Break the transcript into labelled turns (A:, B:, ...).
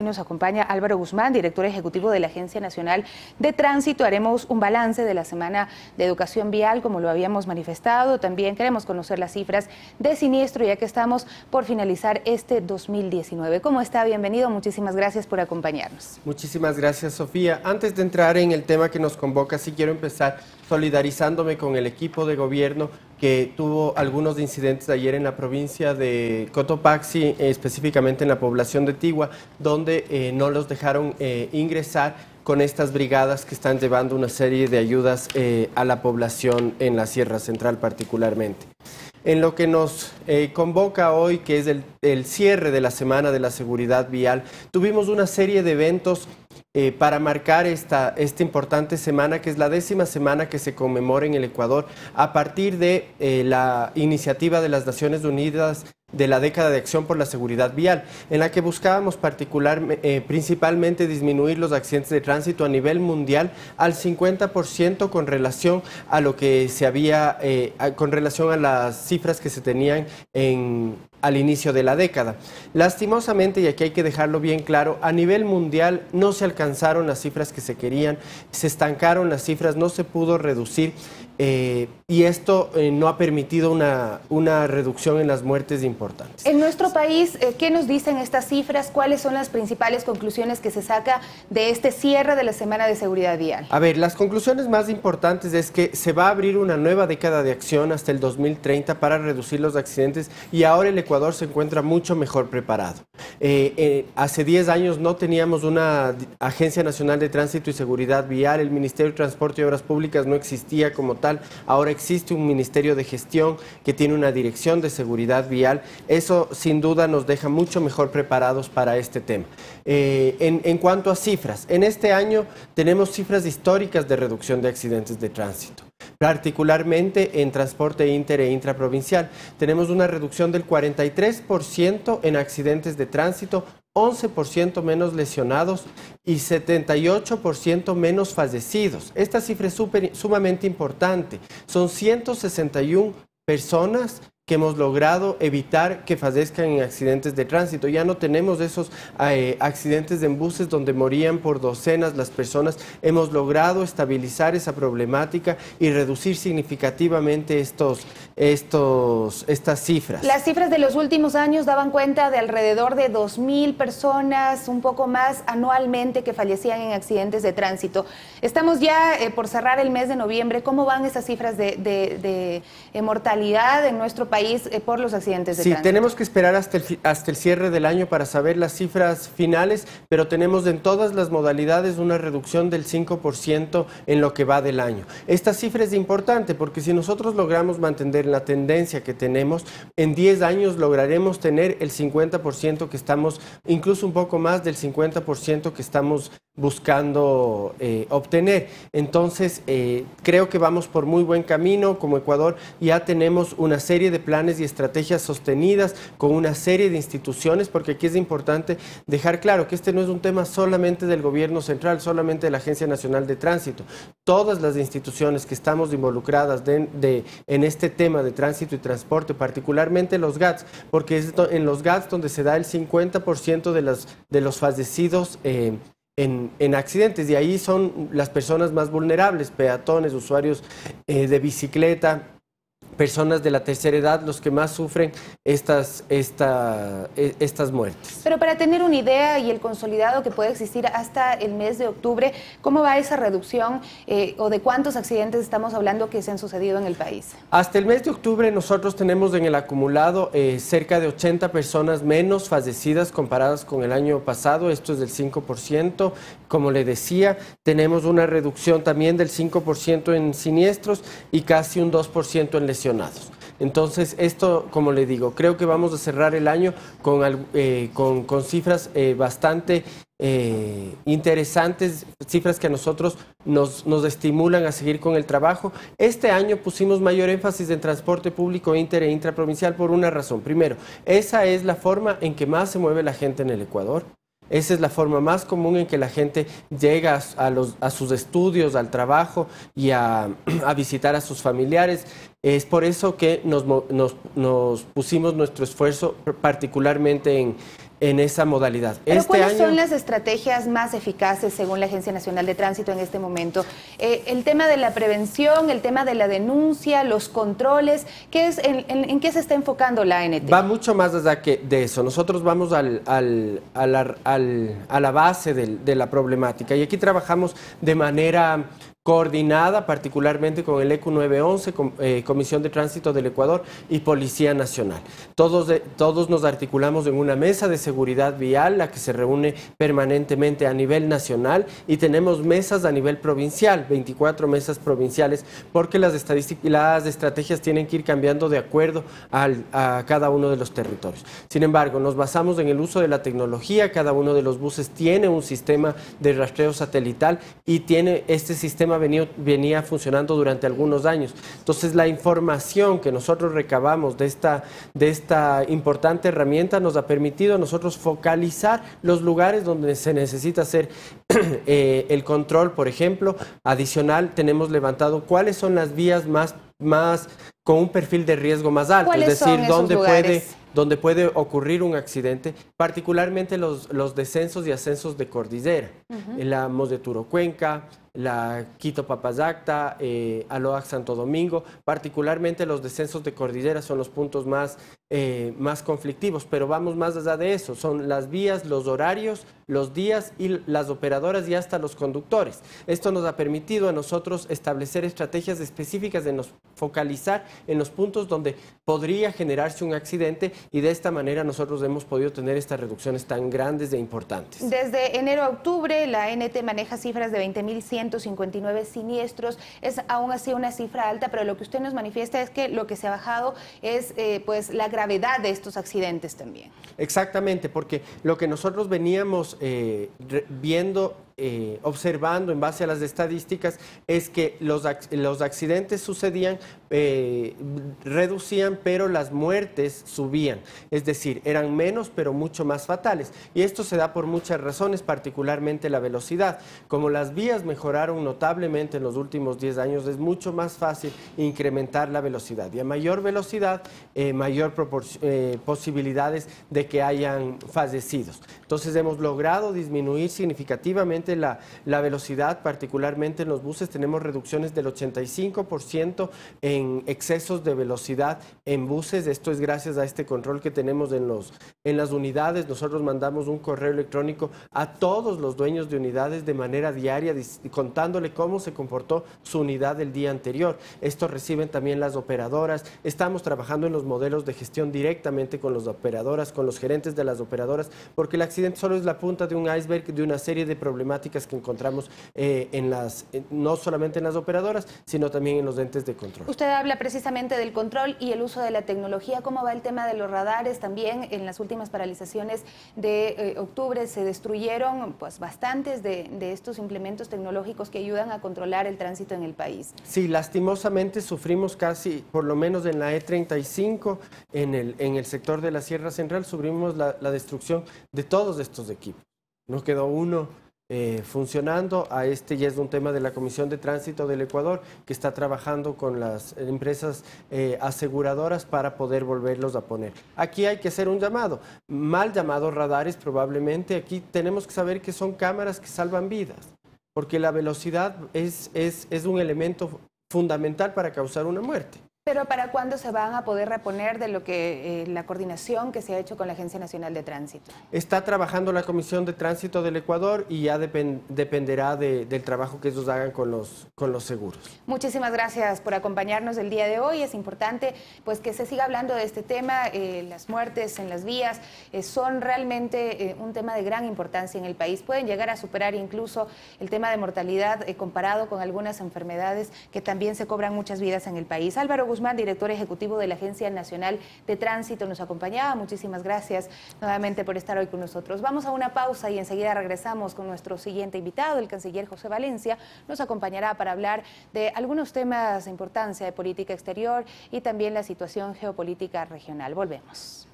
A: Nos acompaña Álvaro Guzmán, director ejecutivo de la Agencia Nacional de Tránsito. Haremos un balance de la Semana de Educación Vial, como lo habíamos manifestado. También queremos conocer las cifras de siniestro, ya que estamos por finalizar este 2019. ¿Cómo está? Bienvenido. Muchísimas gracias por acompañarnos.
B: Muchísimas gracias, Sofía. Antes de entrar en el tema que nos convoca, sí quiero empezar solidarizándome con el equipo de gobierno que tuvo algunos incidentes ayer en la provincia de Cotopaxi, específicamente en la población de Tigua, donde eh, no los dejaron eh, ingresar con estas brigadas que están llevando una serie de ayudas eh, a la población en la Sierra Central particularmente. En lo que nos convoca hoy, que es el, cierre de la Semana de la Seguridad Vial, tuvimos una serie de eventos eh, para marcar esta, importante semana, que es la décima semana que se conmemora en el Ecuador a partir de eh, la iniciativa de las Naciones Unidas de la década de acción por la seguridad vial, en la que buscábamos particular, eh, principalmente disminuir los accidentes de tránsito a nivel mundial al 50% con relación a lo que se había, eh, con relación a las cifras que se tenían en, al inicio de la década. Lastimosamente, y aquí hay que dejarlo bien claro, a nivel mundial no se alcanzaron las cifras que se querían, se estancaron las cifras, no se pudo reducir eh, y esto eh, no ha permitido una, una, reducción en las muertes importantes.
A: En nuestro país, eh, ¿qué nos dicen estas cifras? ¿Cuáles son las principales conclusiones que se saca de este cierre de la Semana de Seguridad Vial?
B: A ver, las conclusiones más importantes es que se va a abrir una nueva década de acción hasta el 2030 para reducir los accidentes y ahora el Ecuador se encuentra mucho mejor preparado. hace 10 años no teníamos una Agencia Nacional de Tránsito y Seguridad Vial, el Ministerio de Transporte y Obras Públicas no existía como tal ahora existe un Ministerio de Gestión que tiene una dirección de seguridad vial. Eso sin duda nos deja mucho mejor preparados para este tema. Eh, en, en cuanto a cifras, en este año tenemos cifras históricas de reducción de accidentes de tránsito particularmente en transporte inter e intraprovincial. Tenemos una reducción del 43% en accidentes de tránsito 11% menos lesionados y 78% menos fallecidos. Esta cifra es sumamente importante. Son 161 personas que hemos logrado evitar que fallezcan en accidentes de tránsito. Ya no tenemos esos eh, accidentes de buses donde morían por docenas las personas. Hemos logrado estabilizar esa problemática y reducir significativamente estos, estos, estas cifras. Las
A: cifras de los últimos años daban cuenta de alrededor de 2.000 personas, un poco más anualmente, que fallecían en accidentes de tránsito. Estamos ya eh, por cerrar el mes de noviembre. ¿Cómo van esas cifras de eh, mortalidad en nuestro país? Eh, por los accidentes de sí, tenemos
B: que esperar hasta el, hasta el cierre del año para saber las cifras finales, pero tenemos en todas las modalidades una reducción del 5% en lo que va del año. Esta cifra es importante porque si nosotros logramos mantener la tendencia que tenemos, en 10 años lograremos tener el 50% que estamos, incluso un poco más del 50% que estamos buscando eh, obtener. Entonces, eh, creo que vamos por muy buen camino. Como Ecuador ya tenemos una serie de planes y estrategias sostenidas con una serie de instituciones, porque aquí es importante dejar claro que este no es un tema solamente del gobierno central, solamente de la Agencia Nacional de Tránsito. Todas las instituciones que estamos involucradas de, en este tema de tránsito y transporte, particularmente los GATS, porque es en los GATS donde se da el 50% de, las, de los fallecidos. Eh, en, accidentes. Y ahí son las personas más vulnerables, peatones, usuarios eh, de bicicleta, personas de la tercera edad los que más sufren estas, e, estas muertes.
A: Pero para tener una idea y el consolidado que puede existir hasta el mes de octubre, ¿cómo va esa reducción eh, o de cuántos accidentes estamos hablando que se han sucedido en el país?
B: Hasta el mes de octubre nosotros tenemos en el acumulado eh, cerca de 80 personas menos fallecidas comparadas con el año pasado, esto es del 5%. Como le decía, tenemos una reducción también del 5% en siniestros y casi un 2% en lesiones entonces, esto, como le digo, creo que vamos a cerrar el año con, eh, cifras eh, bastante eh, interesantes, cifras que a nosotros nos, nos estimulan a seguir con el trabajo. Este año pusimos mayor énfasis en transporte público inter e intraprovincial por una razón. Primero, esa es la forma en que más se mueve la gente en el Ecuador. Esa es la forma más común en que la gente llega a, sus estudios, al trabajo y a, visitar a sus familiares. Es por eso que nos pusimos nuestro esfuerzo particularmente en en esa modalidad. Este ¿Cuáles son las
A: estrategias más eficaces según la Agencia Nacional de Tránsito en este momento? Eh, el tema de la prevención, el tema de la denuncia, los controles, es, en, qué se está enfocando la ANT? Va
B: mucho más allá que de eso. Nosotros vamos a la base de la problemática y aquí trabajamos de manera coordinada particularmente con el ECU 911, eh, Comisión de Tránsito del Ecuador y Policía Nacional. Todos, todos nos articulamos en una mesa de seguridad vial, la que se reúne permanentemente a nivel nacional y tenemos mesas a nivel provincial, 24 mesas provinciales, porque las, las estrategias tienen que ir cambiando de acuerdo a cada uno de los territorios. Sin embargo, nos basamos en el uso de la tecnología, cada uno de los buses tiene un sistema de rastreo satelital y tiene este sistema venía, funcionando durante algunos años. Entonces, la información que nosotros recabamos de esta, de esta importante herramienta nos ha permitido a nosotros focalizar los lugares donde se necesita hacer eh, el control, por ejemplo. Adicional, tenemos levantado cuáles son las vías más más con un perfil de riesgo más alto, es decir, dónde puede donde puede ocurrir un accidente, particularmente los, los descensos y ascensos de cordillera, en la mos de Turocuenca, la Quito Papazacta, eh, Aloac Santo Domingo. Particularmente los descensos de cordillera son los puntos más, eh, más conflictivos, pero vamos más allá de eso. Son las vías, los horarios, los días y las operadoras y hasta los conductores. Esto nos ha permitido a nosotros establecer estrategias específicas de nos focalizar en los puntos donde podría generarse un accidente y de esta manera nosotros hemos podido tener estas reducciones tan grandes e importantes.
A: Desde enero a octubre la NT maneja cifras de 20.100 159 siniestros. Es aún así una cifra alta, pero lo que usted nos manifiesta es que lo que se ha bajado es eh, pues la gravedad de estos accidentes también.
B: Exactamente, porque lo que nosotros veníamos eh, viendo eh, observando en base a las estadísticas es que los, los accidentes sucedían, eh, reducían, pero las muertes subían. Es decir, eran menos, pero mucho más fatales. Y esto se da por muchas razones, particularmente la velocidad. Como las vías mejoraron notablemente en los últimos 10 años, es mucho más fácil incrementar la velocidad. Y a mayor velocidad, eh, mayor posibilidades de que hayan fallecidos. Entonces hemos logrado disminuir significativamente la, velocidad, particularmente en los buses, tenemos reducciones del 85% en excesos de velocidad en buses. Esto es gracias a este control que tenemos en, los, en las unidades. Nosotros mandamos un correo electrónico a todos los dueños de unidades de manera diaria, contándole cómo se comportó su unidad el día anterior. Esto reciben también las operadoras. Estamos trabajando en los modelos de gestión directamente con las operadoras, con los gerentes de las operadoras, porque el accidente solo es la punta de un iceberg de una serie de problemáticas que encontramos eh, en las, eh, no solamente en las operadoras, sino también en los entes de control.
A: Usted habla precisamente del control y el uso de la tecnología. ¿Cómo va el tema de los radares? También en las últimas paralizaciones de eh, octubre se destruyeron pues, bastantes de, estos implementos tecnológicos que ayudan a controlar el tránsito en el país.
B: Sí, lastimosamente sufrimos casi, por lo menos en la E35, en el, en el sector de la Sierra Central, sufrimos la, destrucción de todos estos equipos. Nos quedó uno eh, funcionando. A este ya es un tema de la Comisión de Tránsito del Ecuador, que está trabajando con las empresas eh, aseguradoras para poder volverlos a poner. Aquí hay que hacer un llamado, mal llamados radares probablemente. Aquí tenemos que saber que son cámaras que salvan vidas, porque la velocidad es un elemento fundamental para causar una muerte.
A: Pero ¿para cuándo se van a poder reponer de lo que eh, la coordinación que se ha hecho con la Agencia Nacional de Tránsito?
B: Está trabajando la Comisión de Tránsito del Ecuador y ya dependerá del trabajo que ellos hagan con los, con los seguros.
A: Muchísimas gracias por acompañarnos el día de hoy. Es importante pues que se siga hablando de este tema. Eh, las muertes en las vías eh, son realmente un tema de gran importancia en el país. Pueden llegar a superar incluso el tema de mortalidad comparado con algunas enfermedades que también se cobran muchas vidas en el país. Álvaro Gustavo director ejecutivo de la Agencia Nacional de Tránsito, nos acompañaba. Muchísimas gracias nuevamente por estar hoy con nosotros. Vamos a una pausa y enseguida regresamos con nuestro siguiente invitado, el canciller José Valencia. Nos acompañará para hablar de algunos temas de importancia de política exterior y también la situación geopolítica regional. Volvemos.